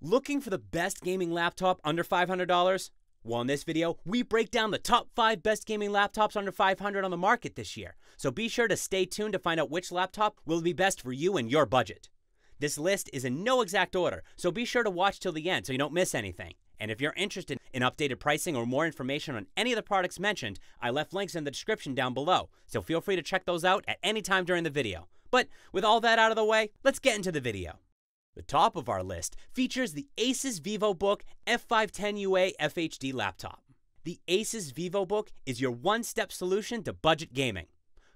Looking for the best gaming laptop under $500? Well, in this video, we break down the top 5 best gaming laptops under 500 dollars on the market this year, so be sure to stay tuned to find out which laptop will be best for you and your budget. This list is in no exact order, so be sure to watch till the end so you don't miss anything. And if you're interested in updated pricing or more information on any of the products mentioned, I left links in the description down below, so feel free to check those out at any time during the video. But with all that out of the way, let's get into the video. The top of our list features the Asus VivoBook F510UA FHD laptop. The Asus VivoBook is your one-step solution to budget gaming.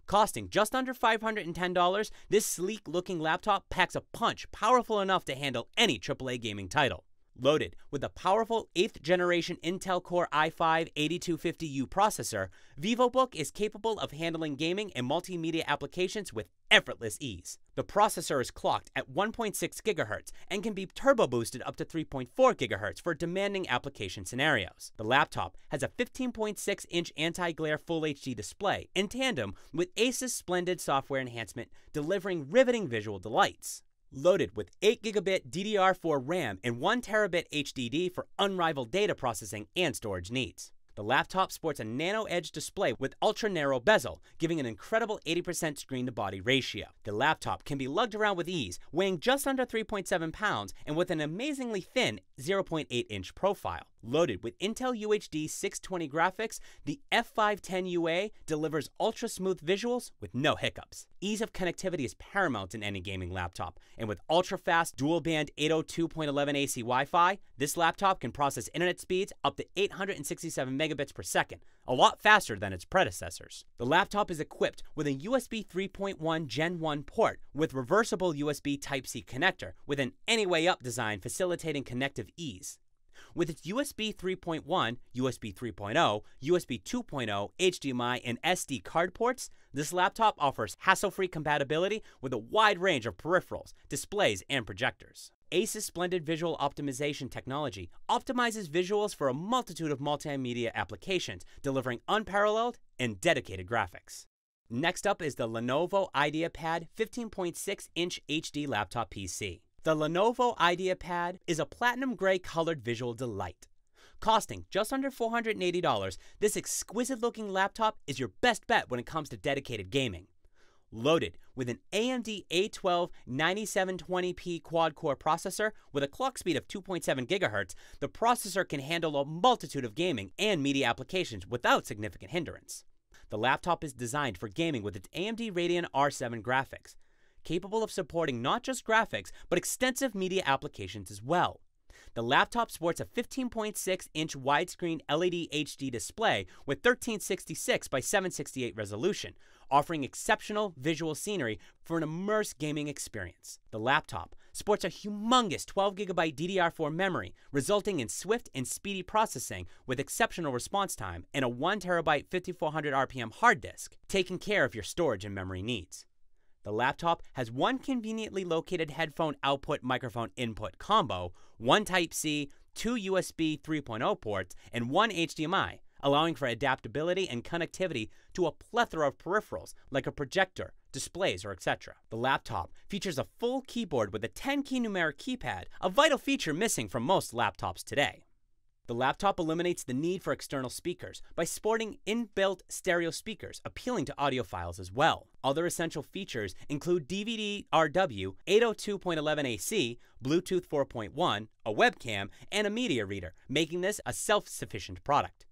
Costing just under $510, this sleek-looking laptop packs a punch powerful enough to handle any AAA gaming title. Loaded with a powerful 8th generation Intel Core i5 8250U processor, VivoBook is capable of handling gaming and multimedia applications with effortless ease. The processor is clocked at 1.6 GHz and can be turbo boosted up to 3.4 GHz for demanding application scenarios. The laptop has a 15.6 inch anti glare Full HD display in tandem with Asus Splendid software enhancement, delivering riveting visual delights loaded with 8 gigabit DDR4 RAM and 1 terabit HDD for unrivaled data processing and storage needs. The laptop sports a nano edge display with ultra narrow bezel, giving an incredible 80% screen to body ratio. The laptop can be lugged around with ease, weighing just under 3.7 pounds and with an amazingly thin 0.8 inch profile. Loaded with Intel UHD 620 graphics, the F510 UA delivers ultra smooth visuals with no hiccups. Ease of connectivity is paramount in any gaming laptop, and with ultra fast dual band 802.11 AC Wi Fi, this laptop can process internet speeds up to 867 megabits per second, a lot faster than its predecessors. The laptop is equipped with a USB 3.1 Gen 1 port with reversible USB Type C connector with an Anyway Up design facilitating connective ease. With its USB 3.1, USB 3.0, USB 2.0, HDMI, and SD card ports, this laptop offers hassle-free compatibility with a wide range of peripherals, displays, and projectors. Asus Splendid Visual Optimization technology optimizes visuals for a multitude of multimedia applications, delivering unparalleled and dedicated graphics. Next up is the Lenovo IdeaPad 15.6-inch HD laptop PC. The Lenovo IdeaPad is a platinum gray colored visual delight. Costing just under $480, this exquisite looking laptop is your best bet when it comes to dedicated gaming. Loaded with an AMD A12 9720p quad core processor with a clock speed of 2.7 GHz, the processor can handle a multitude of gaming and media applications without significant hindrance. The laptop is designed for gaming with its AMD Radeon R7 graphics capable of supporting not just graphics, but extensive media applications as well. The laptop sports a 15.6 inch widescreen LED HD display with 1366 by 768 resolution, offering exceptional visual scenery for an immersive gaming experience. The laptop sports a humongous 12GB DDR4 memory, resulting in swift and speedy processing with exceptional response time and a 1TB 5400 RPM hard disk, taking care of your storage and memory needs. The laptop has one conveniently located headphone output microphone input combo, one Type C, two USB 3.0 ports, and one HDMI, allowing for adaptability and connectivity to a plethora of peripherals like a projector, displays, or etc. The laptop features a full keyboard with a 10 key numeric keypad, a vital feature missing from most laptops today. The laptop eliminates the need for external speakers by sporting inbuilt stereo speakers, appealing to audiophiles as well. Other essential features include DVD RW, 802.11 AC, Bluetooth 4.1, a webcam, and a media reader, making this a self sufficient product.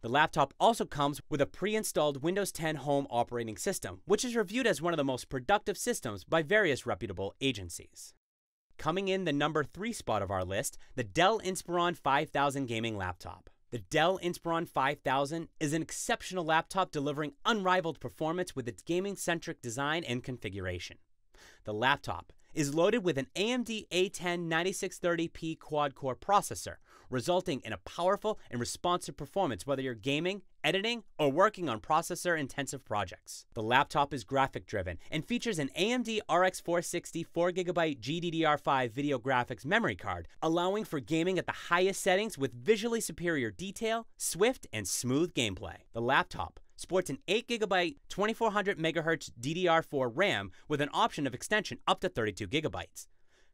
The laptop also comes with a pre-installed Windows 10 Home operating system, which is reviewed as one of the most productive systems by various reputable agencies. Coming in the number three spot of our list, the Dell Inspiron 5000 gaming laptop. The Dell Inspiron 5000 is an exceptional laptop delivering unrivaled performance with its gaming centric design and configuration. The laptop is loaded with an AMD A10 9630P quad core processor, resulting in a powerful and responsive performance whether you're gaming editing, or working on processor intensive projects. The laptop is graphic driven and features an AMD RX 460 4GB GDDR5 video graphics memory card, allowing for gaming at the highest settings with visually superior detail, swift, and smooth gameplay. The laptop sports an 8GB 2400MHz DDR4 RAM with an option of extension up to 32GB.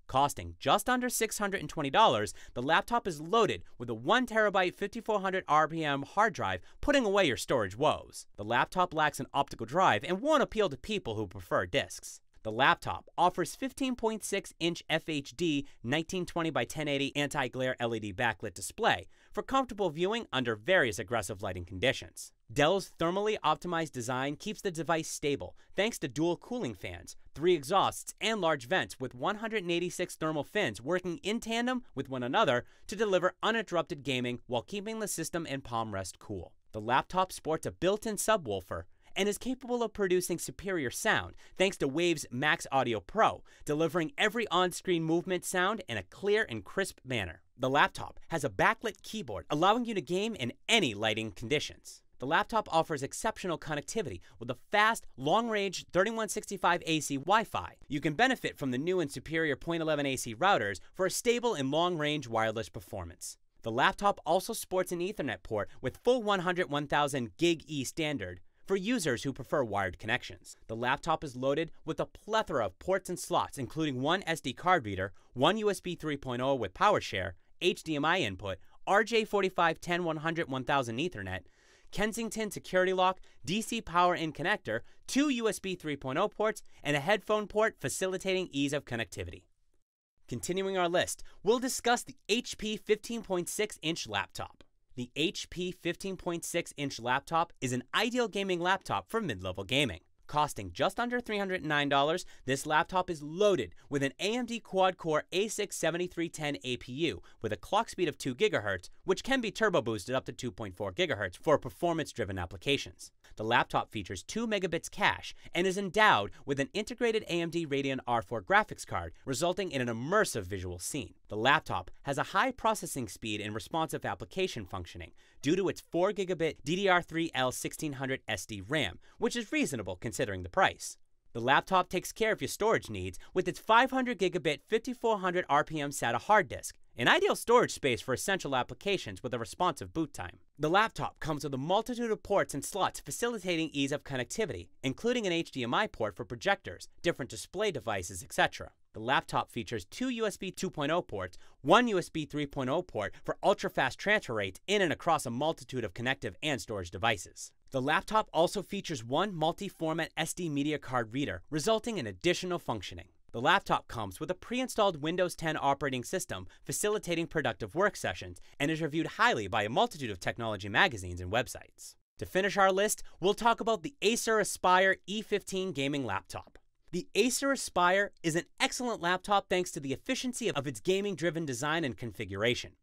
Costing just under $620, the laptop is loaded with a 1TB 5400 RPM hard drive, putting away your storage woes. The laptop lacks an optical drive and won't appeal to people who prefer disks. The laptop offers 15.6 inch FHD 1920 by 1080 anti glare LED backlit display for comfortable viewing under various aggressive lighting conditions. Dell's thermally optimized design keeps the device stable thanks to dual cooling fans, three exhausts, and large vents with 186 thermal fins working in tandem with one another to deliver uninterrupted gaming while keeping the system and palm rest cool. The laptop sports a built in subwoofer and is capable of producing superior sound thanks to Wave's Max Audio Pro, delivering every on screen movement sound in a clear and crisp manner. The laptop has a backlit keyboard, allowing you to game in any lighting conditions. The laptop offers exceptional connectivity with a fast, long range 3165 AC Wi Fi. You can benefit from the new and superior 0.11 AC routers for a stable and long range wireless performance. The laptop also sports an Ethernet port with full 100 1000 gig E standard, for users who prefer wired connections. The laptop is loaded with a plethora of ports and slots, including one SD card reader, one USB 3.0 with PowerShare, HDMI input, RJ45 10 100 1000 Ethernet, Kensington security lock, DC power in connector, two USB 3.0 ports, and a headphone port facilitating ease of connectivity. Continuing our list, we'll discuss the HP 15.6 inch laptop the HP 15.6 inch laptop is an ideal gaming laptop for mid level gaming. Costing just under $309, this laptop is loaded with an AMD quad-core A6 7310 APU with a clock speed of 2 GHz, which can be turbo boosted up to 2.4 GHz for performance-driven applications. The laptop features 2 megabits cache and is endowed with an integrated AMD Radeon R4 graphics card, resulting in an immersive visual scene. The laptop has a high processing speed and responsive application functioning due to its 4 gigabit DDR3L1600 SD RAM, which is reasonable considering considering the price. The laptop takes care of your storage needs with its 500 gigabit 5400 RPM SATA hard disk, an ideal storage space for essential applications with a responsive boot time. The laptop comes with a multitude of ports and slots facilitating ease of connectivity, including an HDMI port for projectors, different display devices, etc. The laptop features two USB 2.0 ports, one USB 3.0 port for ultra-fast transfer rates in and across a multitude of connective and storage devices. The laptop also features one multi-format SD media card reader, resulting in additional functioning. The laptop comes with a pre-installed Windows 10 operating system facilitating productive work sessions and is reviewed highly by a multitude of technology magazines and websites. To finish our list, we'll talk about the Acer Aspire E15 gaming laptop. The Acer Aspire is an excellent laptop thanks to the efficiency of its gaming driven design and configuration.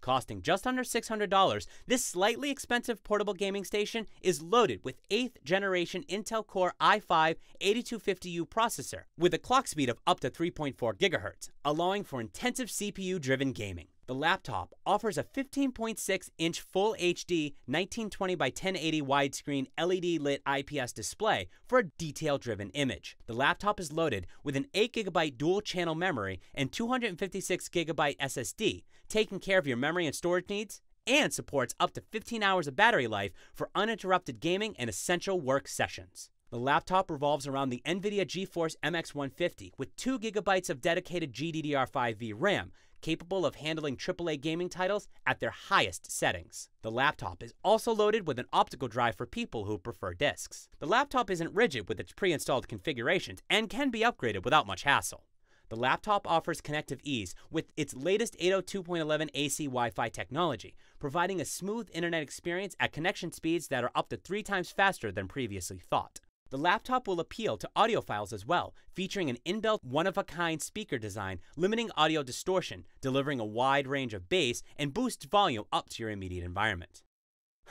Costing just under $600, this slightly expensive portable gaming station is loaded with 8th generation Intel Core i5 8250U processor with a clock speed of up to 3.4 GHz, allowing for intensive CPU driven gaming. The laptop offers a 15.6 inch Full HD 1920 by 1080 widescreen LED lit IPS display for a detail driven image. The laptop is loaded with an 8GB dual channel memory and 256GB SSD, taking care of your memory and storage needs and supports up to 15 hours of battery life for uninterrupted gaming and essential work sessions. The laptop revolves around the NVIDIA GeForce MX150 with 2GB of dedicated GDDR5V RAM, capable of handling AAA gaming titles at their highest settings. The laptop is also loaded with an optical drive for people who prefer discs. The laptop isn't rigid with its pre-installed configurations and can be upgraded without much hassle. The laptop offers connective ease with its latest 802.11 AC Wi-Fi technology, providing a smooth internet experience at connection speeds that are up to three times faster than previously thought. The laptop will appeal to audiophiles as well, featuring an inbuilt one-of-a-kind speaker design, limiting audio distortion, delivering a wide range of bass, and boosts volume up to your immediate environment.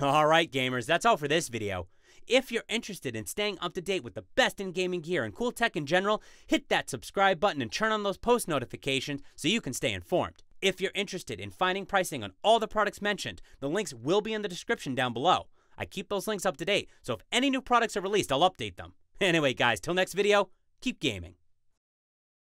Alright gamers, that's all for this video. If you're interested in staying up to date with the best in gaming gear and cool tech in general, hit that subscribe button and turn on those post notifications so you can stay informed. If you're interested in finding pricing on all the products mentioned, the links will be in the description down below. I keep those links up to date, so if any new products are released, I'll update them. Anyway, guys, till next video, keep gaming.